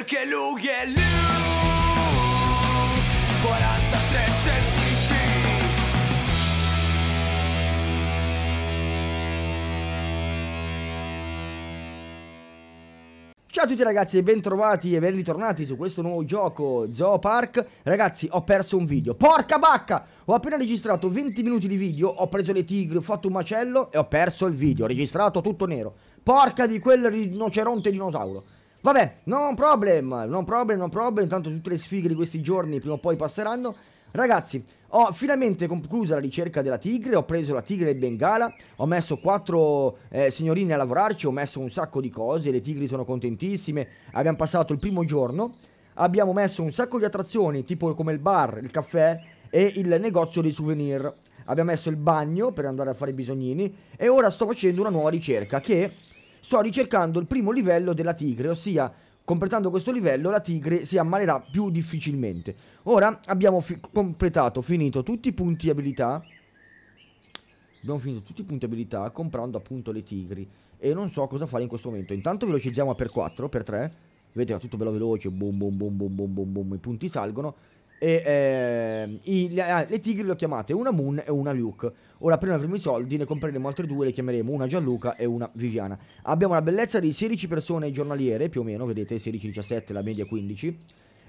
perché lui è lui 43 semplici Ciao a tutti ragazzi e bentrovati e ben ritornati su questo nuovo gioco Zoo Park Ragazzi ho perso un video Porca bacca Ho appena registrato 20 minuti di video Ho preso le tigre, ho fatto un macello e ho perso il video Ho registrato tutto nero Porca di quel rinoceronte dinosauro Vabbè, no problem, no problem, no problem, intanto tutte le sfighe di questi giorni prima o poi passeranno. Ragazzi, ho finalmente concluso la ricerca della tigre, ho preso la tigre del Bengala, ho messo quattro eh, signorine a lavorarci, ho messo un sacco di cose, le tigri sono contentissime, abbiamo passato il primo giorno, abbiamo messo un sacco di attrazioni, tipo come il bar, il caffè e il negozio dei souvenir. Abbiamo messo il bagno per andare a fare i bisognini e ora sto facendo una nuova ricerca che sto ricercando il primo livello della tigre, ossia completando questo livello la tigre si ammalerà più difficilmente. Ora abbiamo fi completato, finito tutti i punti abilità, abbiamo finito tutti i punti abilità comprando appunto le tigri e non so cosa fare in questo momento. Intanto velocizziamo per 4, per 3, vedete va tutto bello veloce, boom boom boom boom boom boom, boom i punti salgono e, eh, i, le, ah, le, tigri le ho chiamate una Moon e una Luke. Ora prima avremo i soldi, ne compreremo altre due, le chiameremo una Gianluca e una Viviana. Abbiamo la bellezza di 16 persone giornaliere, più o meno, vedete, 16-17, la media 15.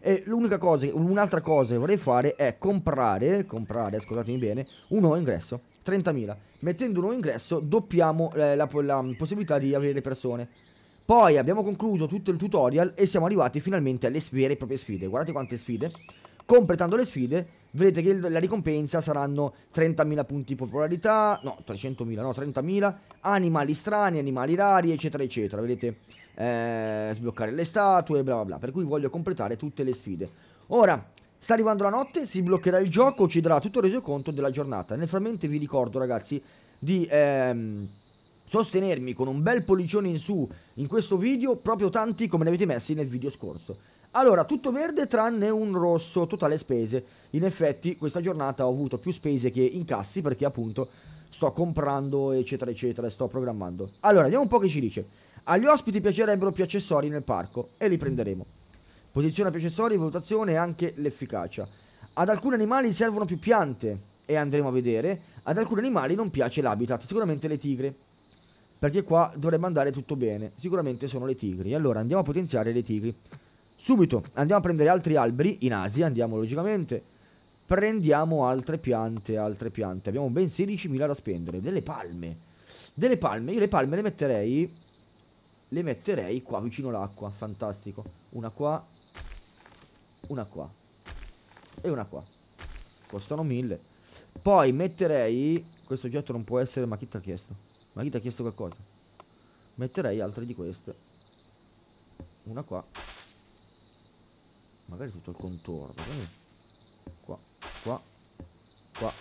E l'unica cosa, un'altra cosa che vorrei fare è comprare, comprare, scusatemi bene, un nuovo ingresso, 30.000. Mettendo un nuovo ingresso doppiamo eh, la, la, possibilità di avere persone. Poi abbiamo concluso tutto il tutorial e siamo arrivati finalmente alle sfere, proprie sfide. Guardate quante sfide completando le sfide, vedete che la ricompensa saranno 30.000 punti popolarità, no, 300.000, no, 30.000, animali strani, animali rari, eccetera, eccetera, vedete, eh, sbloccare le statue, bla bla bla, per cui voglio completare tutte le sfide. Ora, Sta arrivando la notte, si bloccherà il gioco, ci darà tutto il resoconto della giornata. Nel frammente vi ricordo ragazzi di ehm, sostenermi con un bel pollicione in su in questo video, proprio tanti come ne avete messi nel video scorso. Allora, tutto verde tranne un rosso, totale spese. In effetti questa giornata ho avuto più spese che incassi perché appunto sto comprando eccetera eccetera, sto programmando. Allora, vediamo un po' che ci dice. Agli ospiti piacerebbero più accessori nel parco e li prenderemo. Posizione più accessori, valutazione e anche l'efficacia. Ad alcuni animali servono più piante e andremo a vedere. Ad alcuni animali non piace l'habitat, sicuramente le tigri. Perché qua dovrebbe andare tutto bene, sicuramente sono le tigri. Allora andiamo a potenziare le tigri. Subito andiamo a prendere altri alberi in Asia, andiamo logicamente. Prendiamo altre piante, altre piante. Abbiamo ben 16.000 da spendere. Delle palme. Delle palme, io le palme le metterei... Le metterei qua vicino l'acqua, fantastico. Una qua, una qua e una qua. Costano 1000. Poi metterei... Questo oggetto non può essere... Ma chi ti ha chiesto? Ma chi ti ha chiesto qualcosa? Metterei altre di queste. Una qua magari tutto il contorno eh? qua qua qua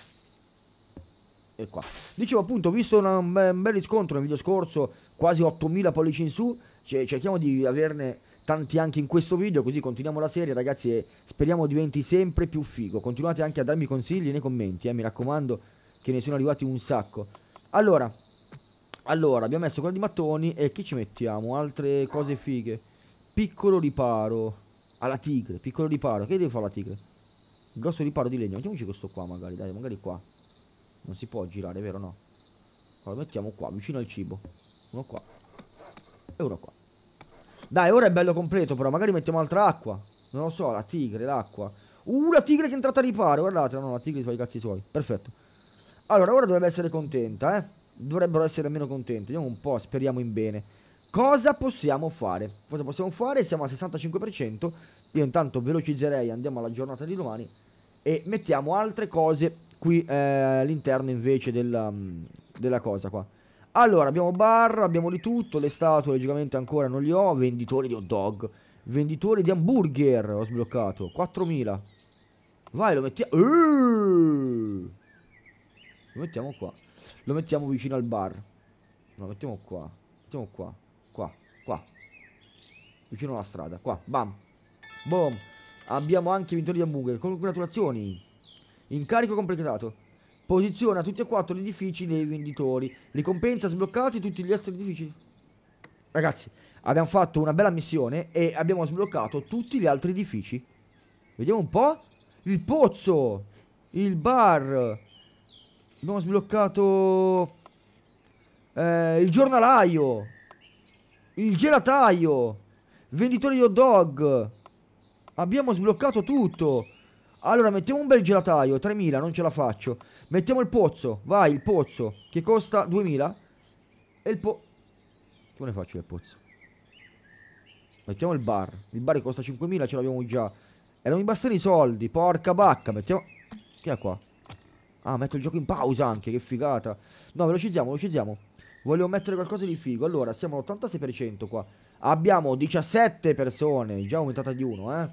e qua dicevo appunto ho visto una, un bel riscontro nel video scorso quasi 8000 pollici in su cerchiamo di averne tanti anche in questo video così continuiamo la serie ragazzi e speriamo diventi sempre più figo continuate anche a darmi consigli nei commenti eh, mi raccomando che ne sono arrivati un sacco allora allora abbiamo messo quello di mattoni e chi ci mettiamo altre cose fighe piccolo riparo alla tigre, piccolo riparo. Che devo fare alla tigre? Grosso riparo di legno. Mettiamoci questo qua magari, dai, magari qua. Non si può girare, vero no? Lo mettiamo qua, vicino al cibo. Uno qua. E uno qua. Dai, ora è bello completo però. Magari mettiamo altra acqua. Non lo so, la tigre, l'acqua. Uh, la tigre che è entrata a riparo. Guardate, no, la tigre fa i cazzi suoi. Perfetto. Allora, ora dovrebbe essere contenta, eh. Dovrebbero essere almeno contenti. Vediamo un po', speriamo in bene. Cosa possiamo fare? Cosa possiamo fare? Siamo al 65%, io intanto velocizzerei, andiamo alla giornata di domani e mettiamo altre cose qui eh, all'interno invece della, mm, della cosa qua. Allora, abbiamo bar, abbiamo di tutto, le statue logicamente ancora non le ho, venditori di hot dog, venditori di hamburger, ho sbloccato, 4000. Vai, lo mettiamo... Lo mettiamo qua. Lo mettiamo vicino al bar. Lo mettiamo qua. Lo mettiamo qua vicino alla strada. Qua, bam. Boom. Abbiamo anche vintori di hamburger. Congratulazioni. Incarico completato. Posiziona tutti e quattro gli edifici dei venditori. Ricompensa sbloccati tutti gli altri edifici. Ragazzi, abbiamo fatto una bella missione e abbiamo sbloccato tutti gli altri edifici. Vediamo un po'. Il pozzo. Il bar. Abbiamo sbloccato... Eh, il giornalaio. Il gelataio. Venditore di hot dog. Abbiamo sbloccato tutto. Allora, mettiamo un bel gelataio. 3000, non ce la faccio. Mettiamo il pozzo. Vai, il pozzo. Che costa 2000. E il po... Come ne faccio io il pozzo? Mettiamo il bar. Il bar costa 5000, ce l'abbiamo già. E non mi bastano i soldi. Porca bacca. Mettiamo... Che è qua? Ah, metto il gioco in pausa anche. Che figata. No, velocizziamo, velocizziamo. Voglio mettere qualcosa di figo. Allora, siamo all'86% qua. Abbiamo 17 persone, già aumentata di uno, eh.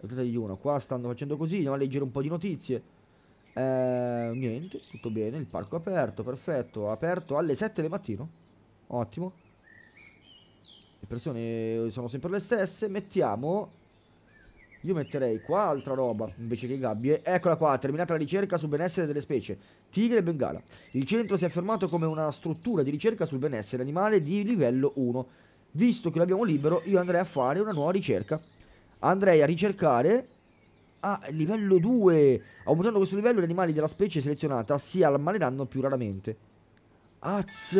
Aumentata di uno. Qua stanno facendo così, andiamo a leggere un po' di notizie. Eh, niente, tutto bene, il parco è aperto, perfetto. Aperto alle 7 del mattino. Ottimo. Le persone sono sempre le stesse. Mettiamo io metterei qua altra roba invece che gabbie. Eccola qua, terminata la ricerca sul benessere delle specie. Tigre e Bengala. Il centro si è affermato come una struttura di ricerca sul benessere animale di livello 1. Visto che l'abbiamo libero, io andrei a fare una nuova ricerca. Andrei a ricercare Ah, livello 2. Aumentando questo livello, gli animali della specie selezionata si ammaleranno più raramente. Azz!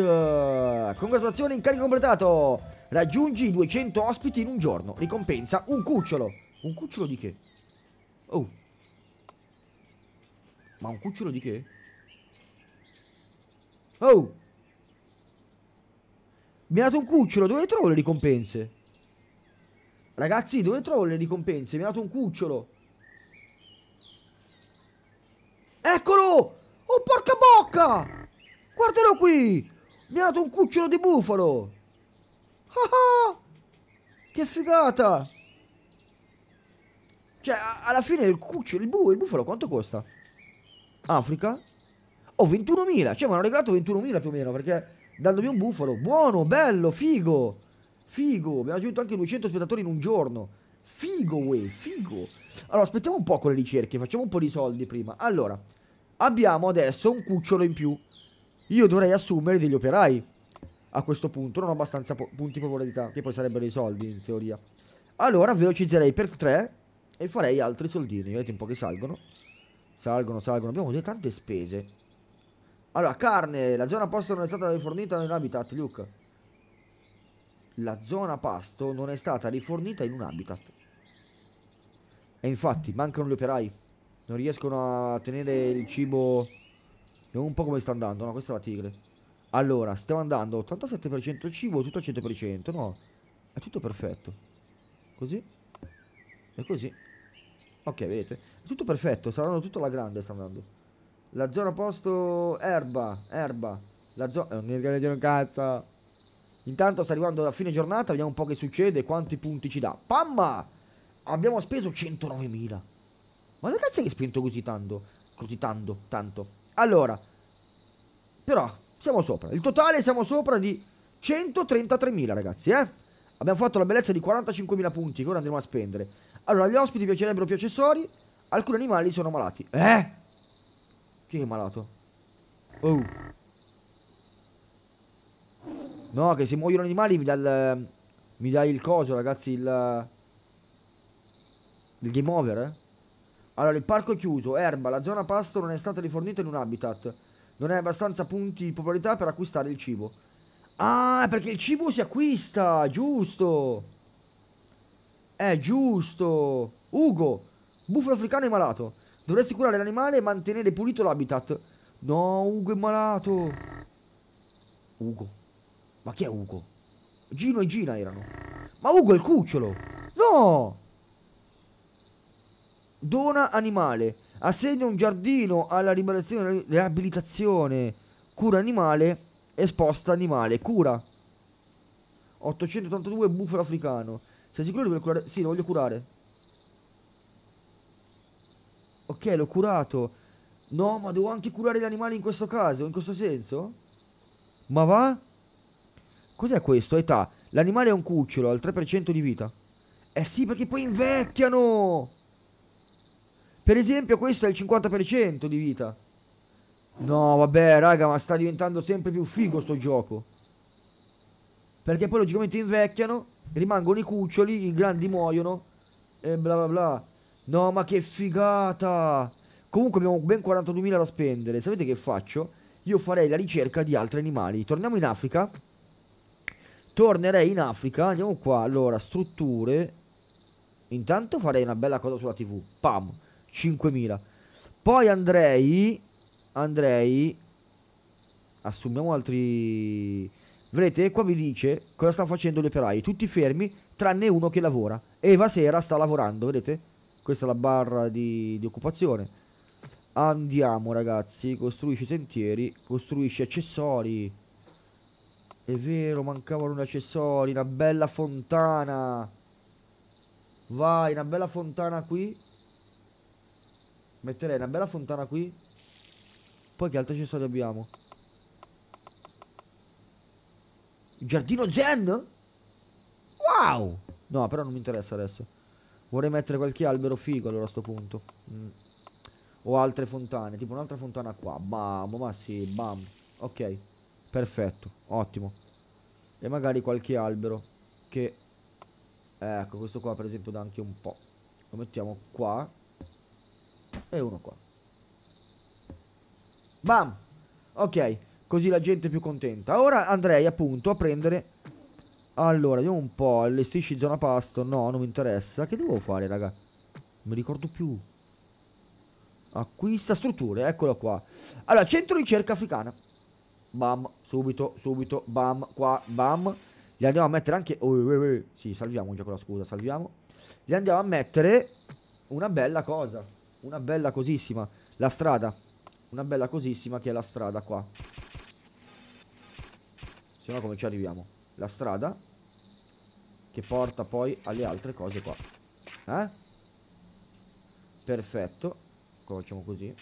congratulazioni, incarico completato! Raggiungi 200 ospiti in un giorno. Ricompensa un cucciolo. Un cucciolo di che? Oh. Ma un cucciolo di che? Oh. Mi ha dato un cucciolo, dove trovo le ricompense? Ragazzi, dove trovo le ricompense? Mi ha dato un cucciolo. Eccolo! Oh, porca bocca! Guardalo qui! Mi ha dato un cucciolo di bufalo! Ah ah! Che figata! Cioè, alla fine il cucciolo, il, bu, il bufalo quanto costa? Africa? Oh, 21.000. Cioè, mi hanno regalato 21.000 più o meno, perché dandomi un bufalo. Buono, bello, figo. Figo. Abbiamo aggiunto anche 200 spettatori in un giorno. Figo, wey, figo. Allora, aspettiamo un po' con le ricerche. Facciamo un po' di soldi prima. Allora, abbiamo adesso un cucciolo in più. Io dovrei assumere degli operai. A questo punto non ho abbastanza punti popolarità, che poi sarebbero i soldi, in teoria. Allora, velocizzerei per 3 e farei altri soldini. Vedete un po' che salgono. Salgono, salgono. Abbiamo avuto tante spese. Allora, carne. La zona pasto non è stata rifornita in un habitat, Luke. La zona pasto non è stata rifornita in un habitat. E infatti, mancano gli operai. Non riescono a tenere il cibo... Vediamo un po' come sta andando. No, questa è la tigre. Allora, stiamo andando 87% cibo, tutto al 100%. No, è tutto perfetto. Così. E così. Ok, vedete? tutto perfetto, sta andando tutto alla grande, sta andando. La zona posto erba, erba. La zona... Eh, non mi ricordo di un cazzo. Intanto sta arrivando la fine giornata, vediamo un po' che succede, quanti punti ci dà. Pamma! Abbiamo speso 109.000. Ma che cazzo è che spinto così tanto? Così tanto, tanto. Allora, però, siamo sopra. Il totale siamo sopra di 133.000, ragazzi, eh? Abbiamo fatto la bellezza di 45.000 punti che ora andremo a spendere. Allora, gli ospiti piacerebbero più accessori. Alcuni animali sono malati. Eh? Chi è malato? Oh. No, che se muoiono animali mi dà il... Mi dai il coso, ragazzi, il... Il game over, eh? Allora, il parco è chiuso, erba, la zona pasto non è stata rifornita in un habitat. Non hai abbastanza punti di popolarità per acquistare il cibo. Ah, perché il cibo si acquista, giusto! È giusto! Ugo! Bufalo africano è malato. Dovresti curare l'animale e mantenere pulito l'habitat. No, Ugo è malato. Ugo. Ma chi è Ugo? Gino e Gina erano. Ma Ugo è il cucciolo. No! Dona animale. Assegna un giardino alla riabilitazione. Cura animale. Esposta animale. Cura. 882 bufalo africano. Sei sicuro di voler curare? Sì, lo voglio curare. Ok, l'ho curato. No, ma devo anche curare gli animali in questo caso, in questo senso? Ma va? Cos'è questo? Età. L'animale è un cucciolo, ha il 3% di vita. Eh sì, perché poi invecchiano! Per esempio questo è il 50% di vita. No, vabbè, raga, ma sta diventando sempre più figo sto gioco. Perché poi logicamente invecchiano, rimangono i cuccioli, i grandi muoiono e bla bla bla. No, ma che figata! Comunque abbiamo ben 42.000 da spendere. Sapete che faccio? Io farei la ricerca di altri animali. Torniamo in Africa. Tornerei in Africa. Andiamo qua. Allora, strutture. Intanto farei una bella cosa sulla TV. Pam. 5.000. Poi andrei... Andrei... Assumiamo altri... Vedete, qua vi dice cosa stanno facendo gli operai. Tutti fermi, tranne uno che lavora. Eva Sera sta lavorando, vedete? Questa è la barra di, di occupazione. Andiamo, ragazzi. Costruisci sentieri, costruisci accessori. È vero, mancavano un accessorio, una bella fontana. Vai, una bella fontana qui. Metterei una bella fontana qui. Poi che altri accessori abbiamo? Il giardino Zen? Wow! No, però non mi interessa adesso. Vorrei mettere qualche albero figo allora a sto punto. Mm. O altre fontane, tipo un'altra fontana qua. Bam, ma sì, bam. Ok, perfetto, ottimo. E magari qualche albero che... Ecco, questo qua per esempio dà anche un po'. Lo mettiamo qua. E uno qua. Bam! Ok. Così la gente è più contenta. Ora andrei appunto a prendere... Allora, vediamo un po'. Allestisci zona pasto. No, non mi interessa. Che devo fare, raga? Non mi ricordo più. Acquista strutture, eccolo qua. Allora, centro ricerca africana. Bam, subito, subito, bam, qua, bam. Gli andiamo a mettere anche... Oh, oh, oh. Sì, salviamo già con la scusa, salviamo. Gli andiamo a mettere una bella cosa. Una bella cosissima. La strada. Una bella cosissima che è la strada qua. Se no come ci arriviamo? La strada che porta poi alle altre cose qua. Eh? Perfetto. Facciamo così.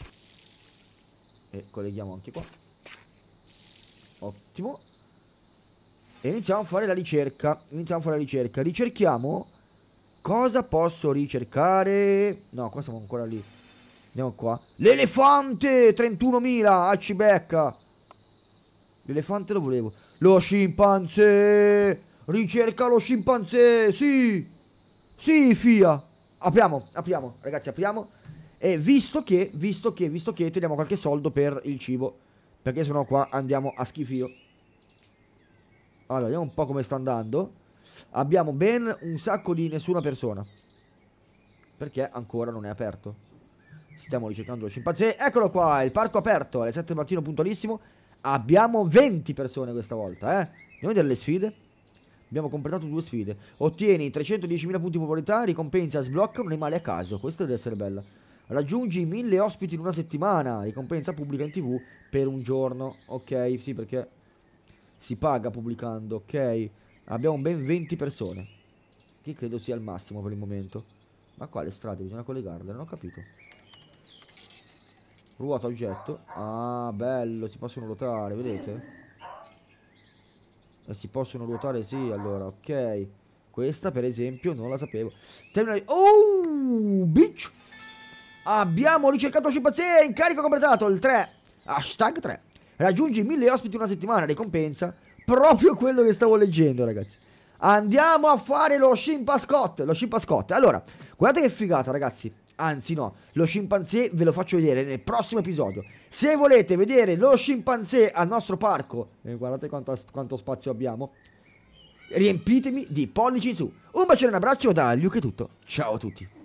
E colleghiamo anche qua. Ottimo. E iniziamo a fare la ricerca. Iniziamo a fare la ricerca. Ricerchiamo. Cosa posso ricercare? No, qua siamo ancora lì. Andiamo qua. L'elefante! 31.000! Ah, becca! L'elefante lo volevo. Lo scimpanzé! Ricerca lo scimpanzé! Sì! Sì, Fia! Apriamo, apriamo, ragazzi, apriamo. E visto che, visto che, visto che, teniamo qualche soldo per il cibo. Perché sennò qua andiamo a schifio. Allora, vediamo un po' come sta andando. Abbiamo ben un sacco di nessuna persona. Perché ancora non è aperto. Stiamo ricercando lo scimpanzé. Eccolo qua, il parco aperto alle 7 del mattino puntualissimo. Abbiamo 20 persone questa volta, eh. Andiamo a vedere le sfide. Abbiamo completato due sfide. Ottieni 310.000 punti di popolarità, ricompensa, sblocca un animale a caso. Questa deve essere bella. Raggiungi 1000 ospiti in una settimana, ricompensa pubblica in tv per un giorno. Ok, sì, perché si paga pubblicando, ok. Abbiamo ben 20 persone, che credo sia il massimo per il momento. Ma quale strada? Bisogna collegarle, non ho capito. Ruota oggetto. Ah, bello, si possono ruotare, vedete? E eh, si possono ruotare, sì, allora, ok. Questa, per esempio, non la sapevo. Terminale... Oh, bitch! Abbiamo ricercato scimpanzé, incarico completato, il 3. Hashtag 3. Raggiungi 1000 ospiti una settimana, ricompensa. Proprio quello che stavo leggendo, ragazzi. Andiamo a fare lo scimpascot. Lo scimpascot. Allora, guardate che figata, ragazzi. Anzi no, lo scimpanzé ve lo faccio vedere nel prossimo episodio. Se volete vedere lo scimpanzé al nostro parco, eh, guardate quanto, quanto spazio abbiamo, riempitemi di pollici in su. Un bacione e un abbraccio da Luke è tutto. Ciao a tutti.